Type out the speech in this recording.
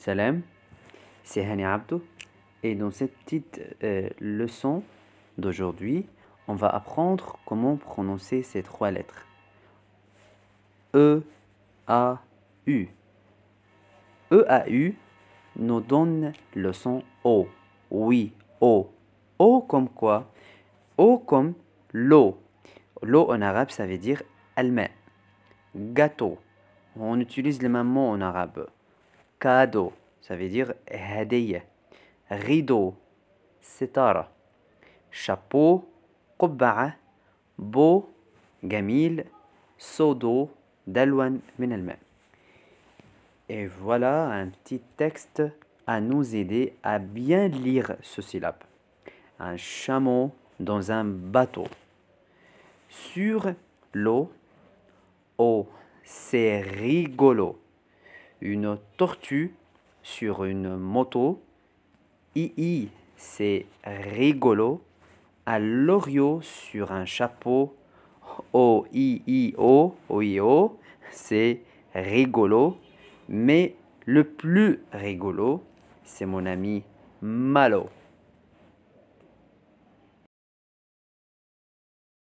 Salam, c'est Hani Abdo. Et dans cette petite euh, leçon d'aujourd'hui, on va apprendre comment prononcer ces trois lettres. E, A, U. E, A, U nous donne le son O. Oui, O. O comme quoi O comme l'eau. L'eau en arabe, ça veut dire alme. Gâteau. On utilise le même mot en arabe. Cadeau, ça veut dire hadiya. Rideau, sitara. Chapeau, قبعة beau GAMIL, SODO, DALWAN, من Et voilà un petit texte à nous aider à bien lire ce syllabe. Un chameau dans un bateau. Sur l'eau. Oh, c'est rigolo une tortue sur une moto. II, c'est rigolo. À l'orio sur un chapeau. O, I, O, c'est rigolo. Mais le plus rigolo, c'est mon ami Malo.